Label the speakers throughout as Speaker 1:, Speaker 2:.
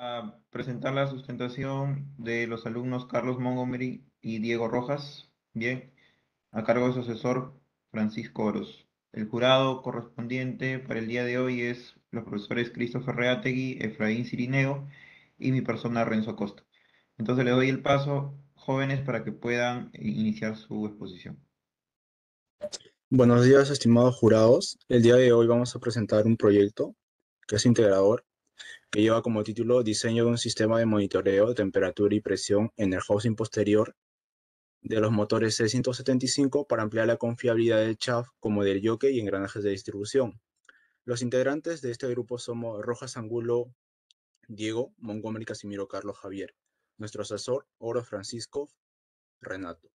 Speaker 1: a presentar la sustentación de los alumnos Carlos Montgomery y Diego Rojas, bien, a cargo de su asesor Francisco Oroz. El jurado correspondiente para el día de hoy es los profesores Christopher Reategui, Efraín Cirineo y mi persona Renzo Acosta. Entonces le doy el paso, jóvenes, para que puedan iniciar su exposición.
Speaker 2: Buenos días, estimados jurados. El día de hoy vamos a presentar un proyecto que es integrador que lleva como título Diseño de un sistema de monitoreo, de temperatura y presión en el housing posterior de los motores C175 para ampliar la confiabilidad del chaf como del yoke y engranajes de distribución. Los integrantes de este grupo somos Rojas Angulo,
Speaker 3: Diego, Montgomery Casimiro Carlos Javier, nuestro asesor Oro Francisco Renato.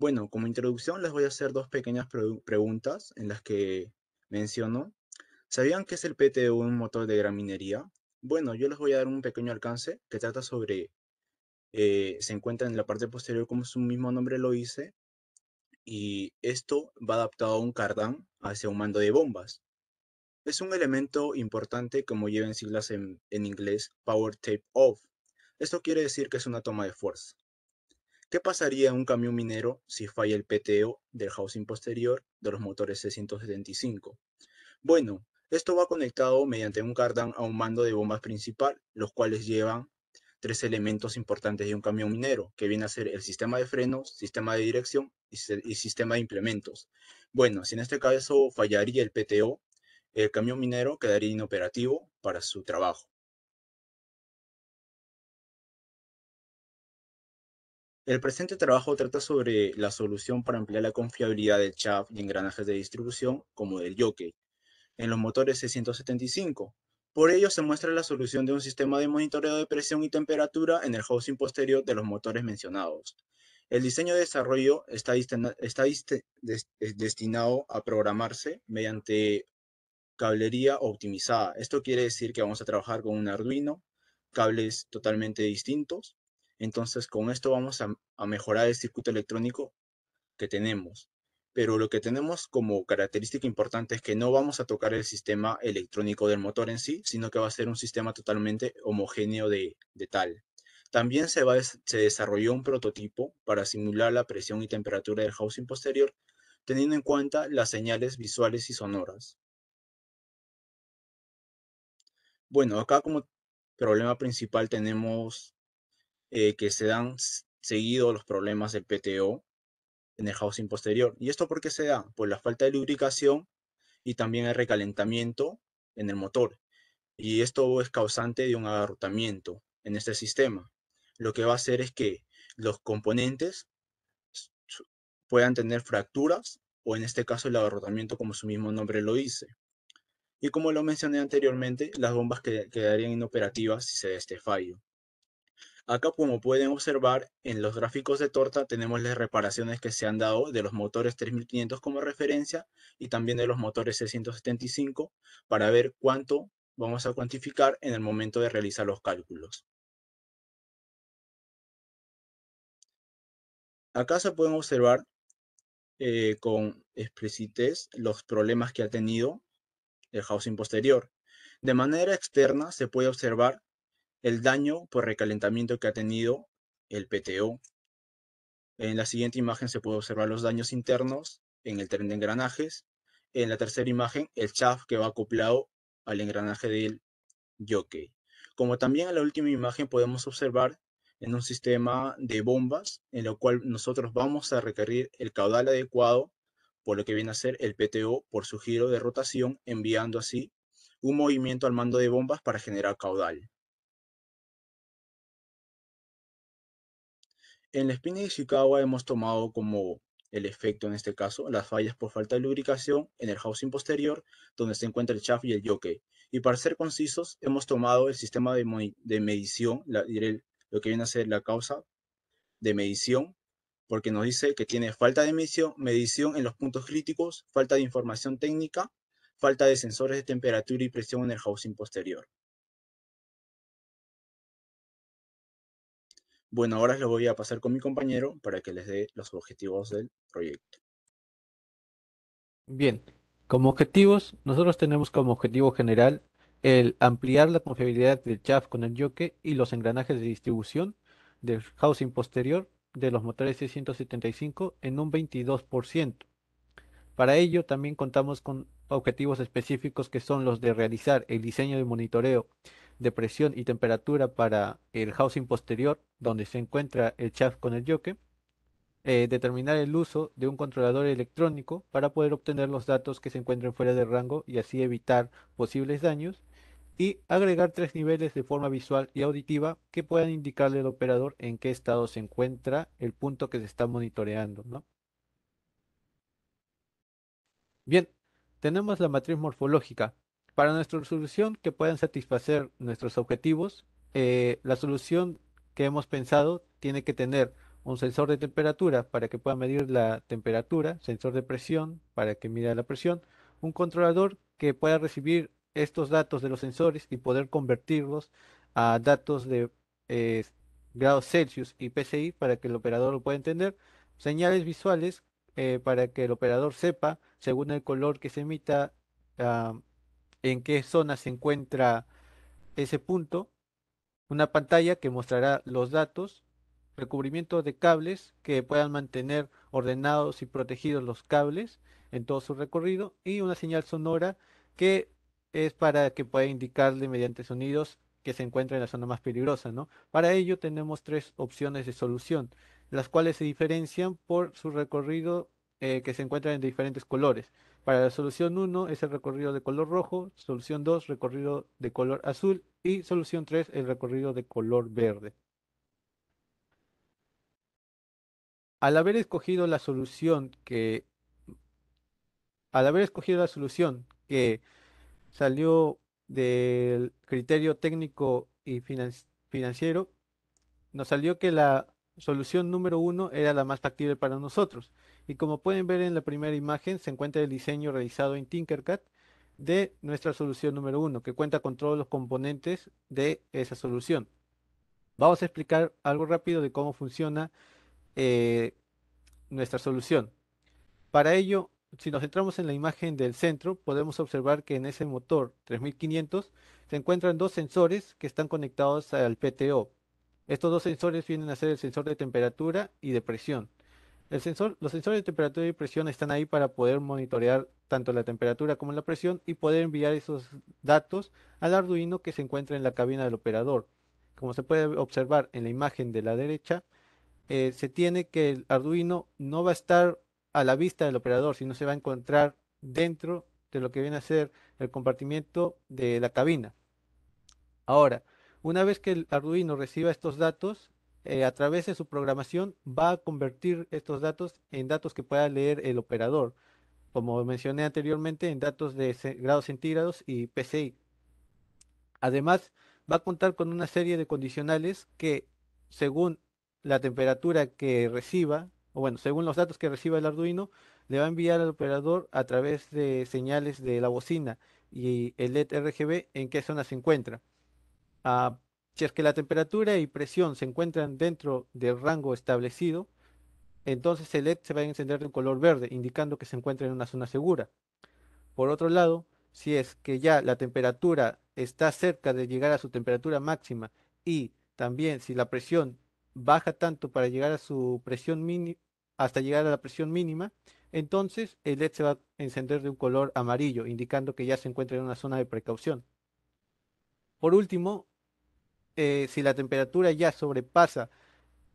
Speaker 3: Bueno, como introducción les voy a hacer dos pequeñas preguntas en
Speaker 2: las que menciono. ¿Sabían qué es el PTU, un motor de gran minería? Bueno, yo les voy a dar un pequeño alcance que trata sobre, eh, se encuentra en la parte posterior como su mismo nombre lo hice, y esto va adaptado a un cardán hacia un mando de bombas. Es un elemento importante como lleven siglas en, en inglés Power Tape Off. Esto quiere decir que es una toma de fuerza. ¿Qué pasaría en un camión minero si falla el PTO del housing posterior de los motores C175? Bueno, esto va conectado mediante un cardán a un mando de bombas principal, los cuales llevan tres elementos importantes de un camión minero, que viene a ser el sistema de frenos, sistema de dirección y, y sistema de implementos. Bueno, si en este caso
Speaker 3: fallaría el PTO, el camión minero quedaría inoperativo para su trabajo. El presente trabajo trata sobre la solución para ampliar la confiabilidad del shaft y engranajes de distribución
Speaker 2: como del jockey en los motores 675. Por ello se muestra la solución de un sistema de monitoreo de presión y temperatura en el housing posterior de los motores mencionados. El diseño de desarrollo está, destinado a programarse mediante cablería optimizada. Esto quiere decir que vamos a trabajar con un Arduino, cables totalmente distintos, entonces, con esto vamos a, mejorar el circuito electrónico que tenemos. Pero lo que tenemos como característica importante es que no vamos a tocar el sistema electrónico del motor en sí, sino que va a ser un sistema totalmente homogéneo de, de tal. También se, va, se desarrolló un prototipo para simular la presión y temperatura del housing posterior, teniendo en cuenta las señales visuales y sonoras. Bueno, acá como problema principal tenemos eh, que se dan seguido los problemas del PTO en el housing posterior. ¿Y esto por qué se da? Por la falta de lubricación y también el recalentamiento en el motor. Y esto es causante de un agarrotamiento en este sistema. Lo que va a hacer es que los componentes puedan tener fracturas o en este caso el agarrotamiento como su mismo nombre lo dice. Y como lo mencioné anteriormente, las bombas quedarían inoperativas si se da este fallo. Acá como pueden observar en los gráficos de torta tenemos las reparaciones que se han dado de los motores 3500 como referencia y también de los motores 675 para ver cuánto vamos a cuantificar en el momento
Speaker 3: de realizar los cálculos. Acá se pueden observar eh, con explicitez los
Speaker 2: problemas que ha tenido el housing posterior. De manera externa se puede observar el daño por recalentamiento que ha tenido el PTO. En la siguiente imagen se puede observar los daños internos en el tren de engranajes. En la tercera imagen, el shaft que va acoplado al engranaje del jockey. Como también en la última imagen podemos observar en un sistema de bombas en lo cual nosotros vamos a requerir el caudal adecuado por lo que viene a ser el PTO por su giro de rotación, enviando así un movimiento al mando de bombas para generar caudal. En la espina de Chicago hemos tomado como el efecto, en este caso, las fallas por falta de lubricación en el housing posterior, donde se encuentra el shaft y el yoke. Y para ser concisos, hemos tomado el sistema de, medición, lo que viene a ser la causa de medición, porque nos dice que tiene falta de medición, medición en los puntos críticos, falta de información
Speaker 3: técnica, falta de sensores de temperatura y presión en el housing posterior. Bueno, ahora lo voy a pasar con mi compañero para que les dé los objetivos del proyecto. Bien,
Speaker 4: como objetivos, nosotros tenemos como objetivo general el ampliar la confiabilidad del chaf con el yoke y los engranajes de distribución del housing posterior de los motores 675 en un 22%. Para ello también contamos con objetivos específicos que son los de realizar el diseño de monitoreo de presión y temperatura para el housing posterior donde se encuentra el chaf con el yoke, eh, determinar el uso de un controlador electrónico para poder obtener los datos que se encuentren fuera de rango y así evitar posibles daños, y agregar tres niveles de forma visual y auditiva que puedan indicarle al operador en qué estado se encuentra el punto que se está monitoreando. Bien, tenemos la matriz morfológica, para nuestra solución que puedan satisfacer nuestros objetivos, eh, la solución que hemos pensado tiene que tener un sensor de temperatura para que pueda medir la temperatura, sensor de presión para que mida la presión, un controlador que pueda recibir estos datos de los sensores y poder convertirlos a datos de eh, grados Celsius y PCI para que el operador lo pueda entender, señales visuales eh, para que el operador sepa, según el color que se emita, ah, en qué zona se encuentra ese punto, una pantalla que mostrará los datos, recubrimiento de cables que puedan mantener ordenados y protegidos los cables en todo su recorrido y una señal sonora que es para que pueda indicarle mediante sonidos que se encuentra en la zona más peligrosa, Para ello tenemos tres opciones de solución, las cuales se diferencian por su recorrido eh, que se encuentran en diferentes colores. Para la solución 1 es el recorrido de color rojo, solución 2 recorrido de color azul y solución 3 el recorrido de color verde. Al haber escogido la solución que al haber escogido la solución que salió del criterio técnico y financiero, nos salió que la solución número uno era la más factible para nosotros y como pueden ver en la primera imagen se encuentra el diseño realizado en Tinkercad de nuestra solución número 1 que cuenta con todos los componentes de esa solución. Vamos a explicar algo rápido de cómo funciona eh, nuestra solución. Para ello, si nos centramos en la imagen del centro, podemos observar que en ese motor 3500 se encuentran dos sensores que están conectados al PTO. Estos dos sensores vienen a ser el sensor de temperatura y de presión sensor, los sensores de temperatura y presión están ahí para poder monitorear tanto la temperatura como la presión y poder enviar esos datos al Arduino que se encuentra en la cabina del operador. Como se puede observar en la imagen de la derecha, eh, se tiene que el Arduino no va a estar a la vista del operador, sino se va a encontrar dentro de lo que viene a ser el compartimiento de la cabina. Ahora, una vez que el Arduino reciba estos datos, eh, a través de su programación va a convertir estos datos en datos que pueda leer el operador, como mencioné anteriormente, en datos de grados centígrados y PCI. Además, va a contar con una serie de condicionales que, según la temperatura que reciba, o bueno, según los datos que reciba el Arduino, le va a enviar al operador a través de señales de la bocina y el LED RGB en qué zona se encuentra. Ah, si es que la temperatura y presión se encuentran dentro del rango establecido, entonces el LED se va a encender de un color verde, indicando que se encuentra en una zona segura. Por otro lado, si es que ya la temperatura está cerca de llegar a su temperatura máxima y también si la presión baja tanto para llegar a su presión mínima hasta llegar a la presión mínima, entonces el LED se va a encender de un color amarillo, indicando que ya se encuentra en una zona de precaución. Por último, eh, si la temperatura ya sobrepasa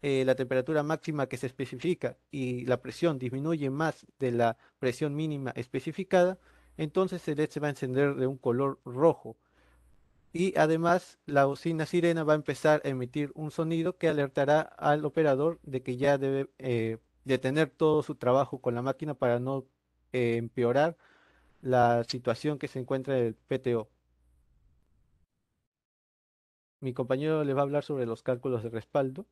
Speaker 4: eh, la temperatura máxima que se especifica y la presión disminuye más de la presión mínima especificada, entonces el LED se va a encender de un color rojo. Y además la bocina sirena va a empezar a emitir un sonido que alertará al operador de que ya debe eh, detener todo su trabajo con la máquina para no empeorar la situación que se encuentra en el PTO. Mi compañero les va a hablar sobre los cálculos de respaldo.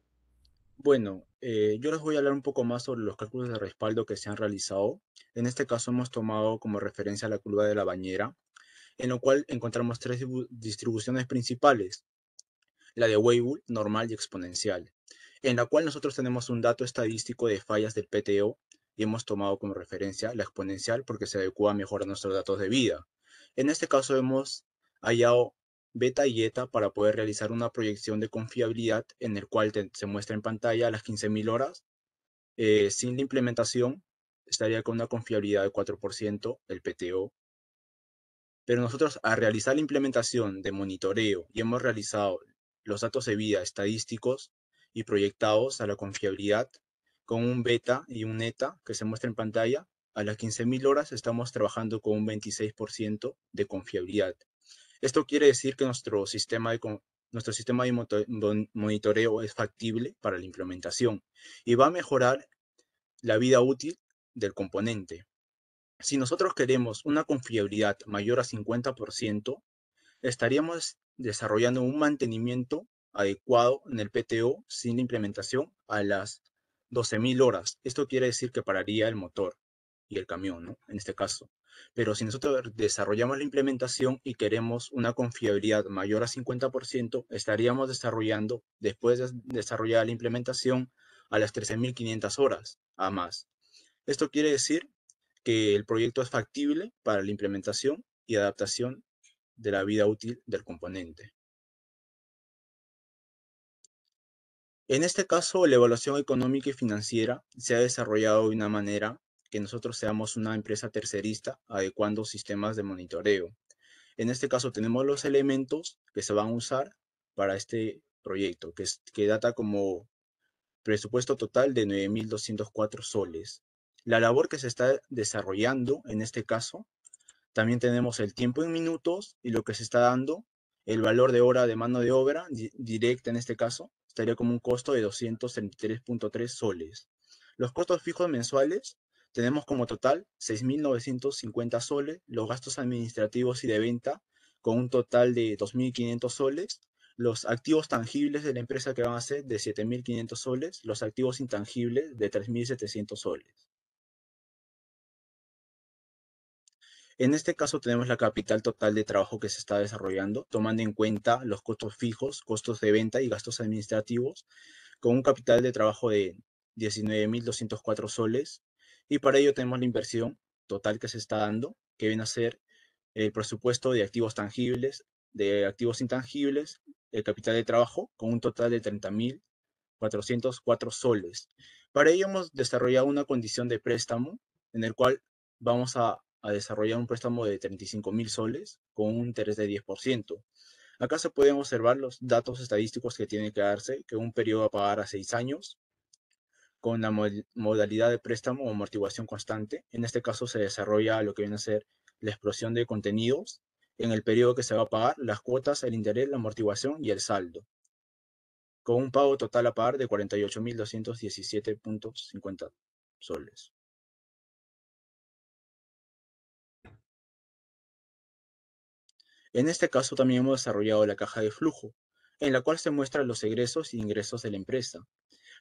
Speaker 2: Bueno, eh, yo les voy a hablar un poco más sobre los cálculos de respaldo que se han realizado. En este caso hemos tomado como referencia la curva de la bañera, en lo cual encontramos tres distribuciones principales. La de Weibull, normal y exponencial, en la cual nosotros tenemos un dato estadístico de fallas del PTO y hemos tomado como referencia la exponencial porque se adecua mejor a nuestros datos de vida. En este caso hemos hallado beta y eta para poder realizar una proyección de confiabilidad en el cual se muestra en pantalla a las 15.000 horas. Eh, sin la implementación, estaría con una confiabilidad de 4%, el PTO. Pero nosotros al realizar la implementación de monitoreo y hemos realizado los datos de vida estadísticos y proyectados a la confiabilidad con un beta y un eta que se muestra en pantalla, a las 15.000 horas estamos trabajando con un 26% de confiabilidad esto quiere decir que nuestro sistema de, nuestro sistema de monitoreo es factible para la implementación y va a mejorar la vida útil del componente. Si nosotros queremos una confiabilidad mayor a 50%, estaríamos desarrollando un mantenimiento adecuado en el PTO sin implementación a las 12.000 horas. Esto quiere decir que pararía el motor y el camión, En este caso. Pero si nosotros desarrollamos la implementación y queremos una confiabilidad mayor a 50%, estaríamos desarrollando, después de desarrollar la implementación, a las 13.500 horas a más. Esto quiere decir que el proyecto es factible para la implementación y adaptación de la vida útil del componente. En este caso, la evaluación económica y financiera se ha desarrollado de una manera que nosotros seamos una empresa tercerista adecuando sistemas de monitoreo. En este caso tenemos los elementos que se van a usar para este proyecto, que, data como presupuesto total de 9.204 soles. La labor que se está desarrollando en este caso, también tenemos el tiempo en minutos y lo que se está dando, el valor de hora de mano de obra directa en este caso, estaría como un costo de 233.3 soles. Los costos fijos mensuales tenemos como total 6.950 soles los gastos administrativos y de venta, con un total de 2.500 soles, los activos tangibles de la empresa que van a ser de 7.500 soles, los activos intangibles de 3.700 soles. En este caso tenemos la capital total de trabajo que se está desarrollando, tomando en cuenta los costos fijos, costos de venta y gastos administrativos, con un capital de trabajo de 19.204 soles, y para ello tenemos la inversión total que se está dando, que viene a ser el presupuesto de activos tangibles, de activos intangibles, el capital de trabajo, con un total de 30.404 soles. Para ello hemos desarrollado una condición de préstamo en el cual vamos a, desarrollar un préstamo de 35.000 soles con un interés de 10%. Acá se pueden observar los datos estadísticos que tiene que darse, que un periodo a pagar a 6 años, con la modalidad de préstamo o amortiguación constante. En este caso se desarrolla lo que viene a ser la explosión de contenidos en el periodo que se va a pagar, las cuotas, el interés, la amortiguación y el
Speaker 3: saldo, con un pago total a pagar de 48.217.50 soles. En este caso también hemos desarrollado la caja de flujo,
Speaker 2: en la cual se muestran los egresos e ingresos de la empresa,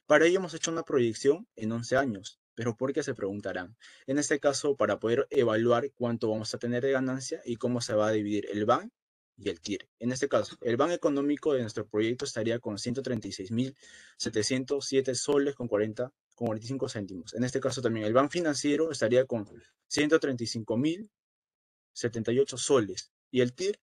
Speaker 2: para ello hemos hecho una proyección en 11 años, pero ¿por qué se preguntarán? En este caso, para poder evaluar cuánto vamos a tener de ganancia y cómo se va a dividir el BAN y el TIR. En este caso, el BAN económico de nuestro proyecto estaría con 136.707 soles con 40 con 45 céntimos. En este caso también el BAN financiero estaría con 135.078 soles y el TIR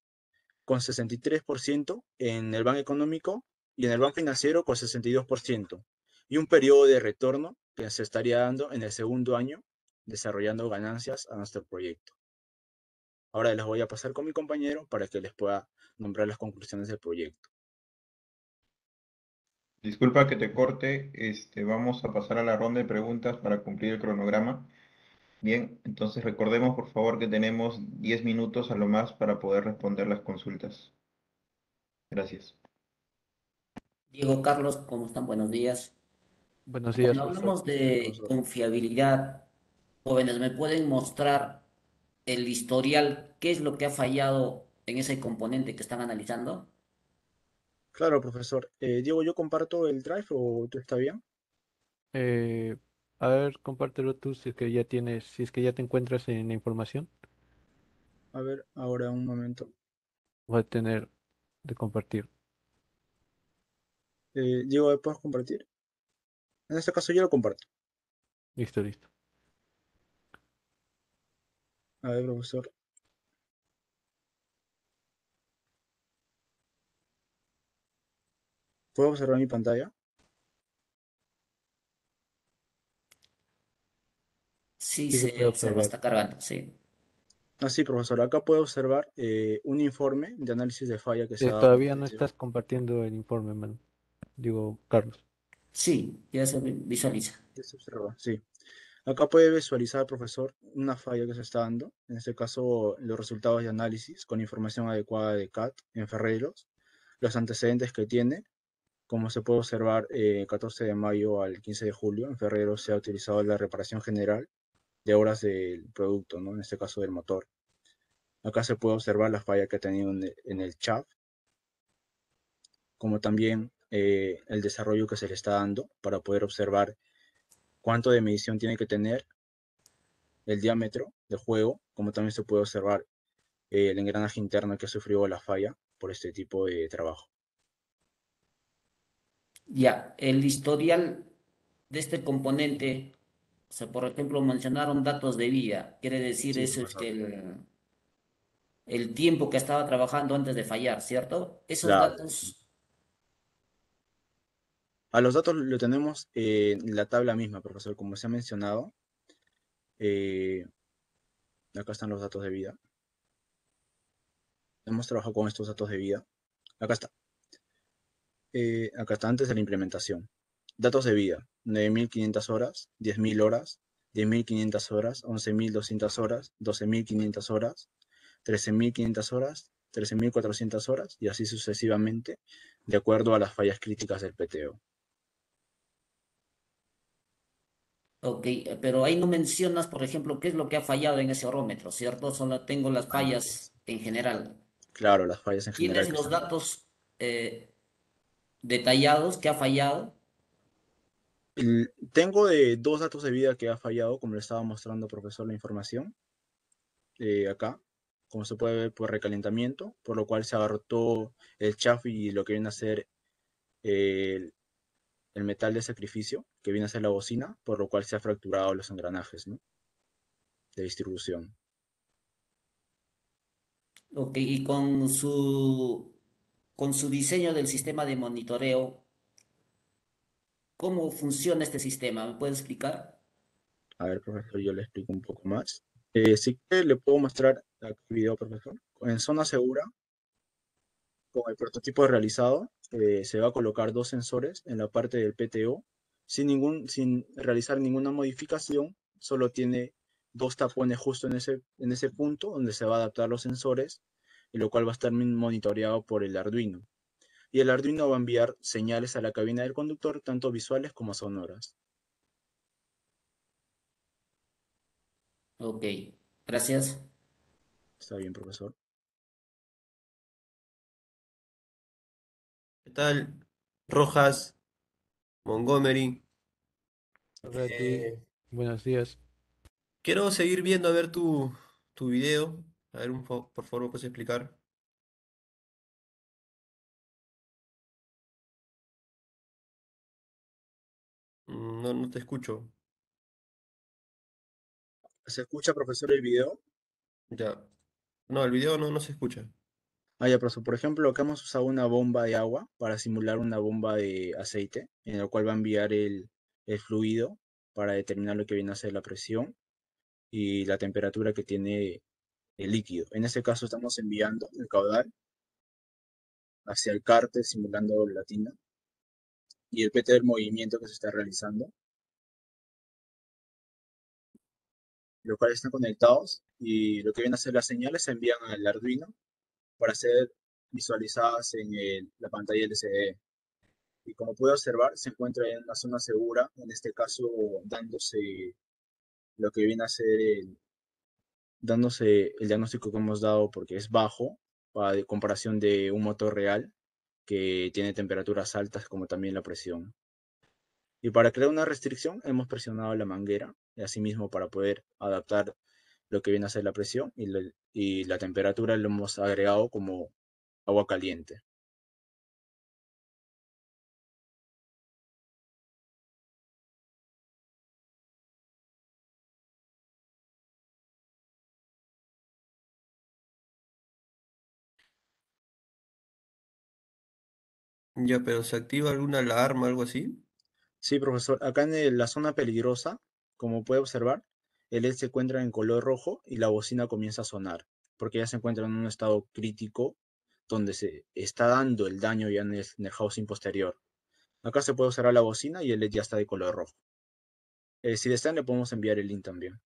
Speaker 2: con 63% en el BAN económico y en el BAN financiero con 62% y un periodo de retorno que se estaría dando en el segundo año desarrollando ganancias a nuestro proyecto. Ahora les voy a pasar con mi compañero para que les pueda nombrar las conclusiones del proyecto.
Speaker 1: Disculpa que te corte, este, vamos a pasar a la ronda de preguntas para cumplir el cronograma. Bien, entonces recordemos por favor que tenemos 10 minutos a lo más para poder responder las consultas. Gracias.
Speaker 5: Diego, Carlos, ¿cómo están? Buenos días.
Speaker 4: Cuando hablamos
Speaker 5: de confiabilidad, jóvenes, ¿me pueden mostrar el historial? ¿Qué es lo que ha fallado en ese componente que están analizando?
Speaker 2: Claro, profesor. Eh, Diego, ¿yo comparto el drive o tú está bien?
Speaker 4: Eh, a ver, compártelo tú si es que ya tienes, si es que ya te encuentras en la información.
Speaker 2: A ver, ahora un momento.
Speaker 4: Voy a tener de compartir.
Speaker 2: Eh, Diego, ¿puedes compartir? En este caso yo lo comparto.
Speaker 3: Listo, listo. A ver, profesor. ¿Puedo observar mi pantalla?
Speaker 5: Sí, sí se, está cargando, sí.
Speaker 2: Ah, sí, profesor, acá puedo observar eh, un informe de análisis de falla que se eh, Todavía no estás
Speaker 4: compartiendo el informe, man. Digo, Carlos. Sí, ya se visualiza.
Speaker 2: Ya se sí. Acá puede visualizar, profesor, una falla que se está dando, en este caso los resultados de análisis con información adecuada de CAT en Ferreros, los antecedentes que tiene, como se puede observar, eh, 14 de mayo al 15 de julio, en Ferreros se ha utilizado la reparación general de horas del producto, ¿no? en este caso del motor. Acá se puede observar la falla que ha tenido en el, en chat, como también eh, el desarrollo que se le está dando para poder observar cuánto de medición tiene que tener el diámetro de juego, como también se puede observar eh, el engranaje interno que sufrió la falla por este tipo de trabajo.
Speaker 5: Ya, el historial de este componente, o por ejemplo, mencionaron datos de vía, quiere decir eso es el, tiempo que estaba trabajando antes de fallar, ¿cierto? Esos datos
Speaker 2: a los datos lo tenemos en la tabla misma, profesor, como se ha mencionado. Eh, acá están los datos de vida. Hemos trabajado con estos datos de vida. Acá está. Eh, acá está antes de la implementación. Datos de vida, 9.500 horas, 10.000 horas, 10.500 horas, 11.200 horas, 12.500 horas, 13.500 horas, 13.400 horas y así sucesivamente, de acuerdo a las
Speaker 5: fallas críticas del PTO. Ok, eh, pero ahí no mencionas, por ejemplo, qué es lo que ha fallado en ese horómetro, ¿cierto? Solo tengo las ah, fallas en general.
Speaker 2: Claro, las fallas en general. ¿Tienes los
Speaker 5: datos eh, detallados que ha fallado?
Speaker 2: Mm, tengo de eh, dos datos de vida que ha fallado, como le estaba mostrando, profesor, la información. acá, como se puede ver, por recalentamiento, por lo cual se todo el chafo y lo que viene a ser el el metal de sacrificio, que viene a ser la bocina, por lo cual se ha fracturado los engranajes de distribución.
Speaker 5: Ok, y con su, con su diseño del sistema de monitoreo, ¿cómo funciona este sistema? ¿Me puede explicar?
Speaker 2: A ver, profesor, yo le explico un poco más. Eh, sí que le puedo mostrar el video, profesor. En zona segura, con el prototipo realizado, eh, se va a colocar dos sensores en la parte del PTO, sin, ningún, sin realizar ninguna modificación, solo tiene dos tapones justo en ese, en ese punto donde se va a adaptar los sensores, y lo cual va a estar monitoreado por el Arduino. Y el Arduino va a enviar señales a la cabina del conductor, tanto visuales como sonoras.
Speaker 5: Ok,
Speaker 3: gracias. Está bien, profesor. ¿Qué tal? Rojas, Montgomery. Eh,
Speaker 1: buenos días. Quiero seguir viendo a ver tu, tu video.
Speaker 3: A ver, un, por favor, puedes explicar? No, no te escucho. ¿Se escucha, profesor, el video? Ya.
Speaker 1: No, el video no, no se escucha.
Speaker 2: Ah, Por ejemplo, acá hemos usado una bomba de agua para simular una bomba de aceite, en la cual va a enviar el, fluido para determinar lo que viene a ser la presión y la temperatura que tiene el
Speaker 3: líquido. En este caso estamos enviando el caudal hacia el cárter simulando la tina y el PT del movimiento que se está realizando, los cuales están conectados y lo que viene a ser las señales se envían al Arduino para ser visualizadas en la pantalla LCD. Y como puede observar, se encuentra en una zona segura, en este caso dándose lo que viene a ser el,
Speaker 2: dándose el diagnóstico que hemos dado porque es bajo para comparación de un motor real que tiene temperaturas altas como también la presión. Y para crear una restricción hemos presionado la manguera, y asimismo para poder adaptar lo que viene a ser la presión y,
Speaker 3: la, temperatura lo hemos agregado como agua caliente. Ya, pero ¿se activa alguna alarma, o algo así? Sí, profesor, acá en la zona peligrosa,
Speaker 2: como puede observar, el LED este se encuentra en color rojo y la bocina comienza a sonar, porque ya se encuentra en un estado crítico donde se está dando el daño ya en el, housing posterior. Acá se puede usar la bocina y el LED ya está de color rojo. Eh, si si están, le podemos enviar el link también.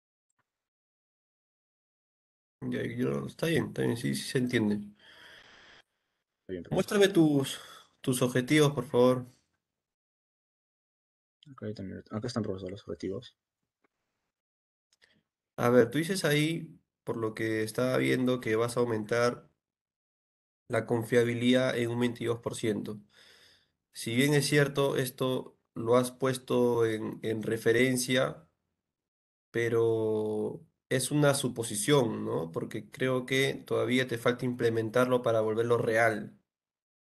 Speaker 1: está bien, está bien, sí, se entiende. Muéstrame tus, tus objetivos, por favor. Acá, acá están, profesor, los objetivos. A ver, tú dices ahí, por lo que estaba viendo, que vas a aumentar la confiabilidad en un 22%. Si bien es cierto, esto lo has puesto en, en referencia, pero es una suposición, ¿no? Porque creo que todavía te falta implementarlo para volverlo real,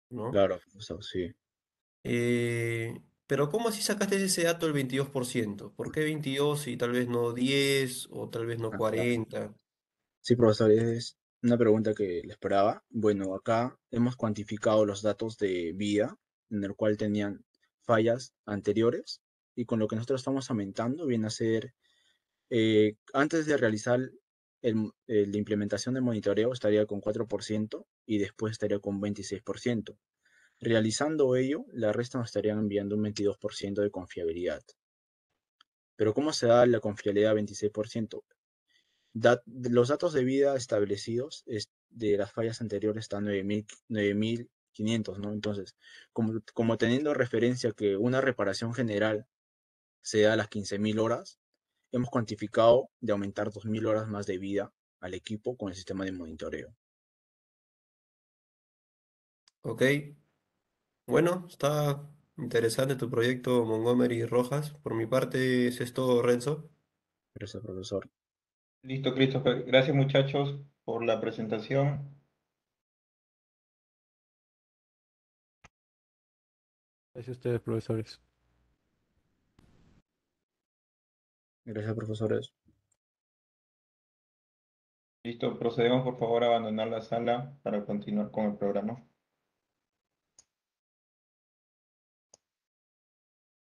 Speaker 1: ¿no?
Speaker 2: Claro, sí.
Speaker 1: Eh, pero ¿cómo así sacaste ese dato el 22%? ¿Por qué 22 y tal vez no 10 o tal vez no 40?
Speaker 2: Sí, profesor, es una pregunta que le esperaba. Bueno, acá hemos cuantificado los datos de vida en el cual tenían fallas anteriores y con lo que nosotros estamos aumentando viene a ser, eh, antes de realizar la implementación del monitoreo estaría con 4% y después estaría con 26%. Realizando ello, la resta nos estarían enviando un 22% de confiabilidad. Pero ¿cómo se da la confiabilidad 26%? los datos de vida establecidos de las fallas anteriores están 9.500, ¿no? Entonces, como, como teniendo referencia que una reparación general se da a las 15.000 horas, hemos cuantificado de aumentar 2.000 horas más de vida al equipo con el sistema de
Speaker 1: monitoreo. Ok, bueno, está interesante tu proyecto Montgomery Rojas. Por mi parte, es esto,
Speaker 3: Renzo. Gracias, profesor. Listo, Christopher. Gracias, muchachos, por la presentación. Gracias a ustedes, profesores. Gracias, profesores. Listo, procedemos por favor a abandonar la sala para continuar con el programa.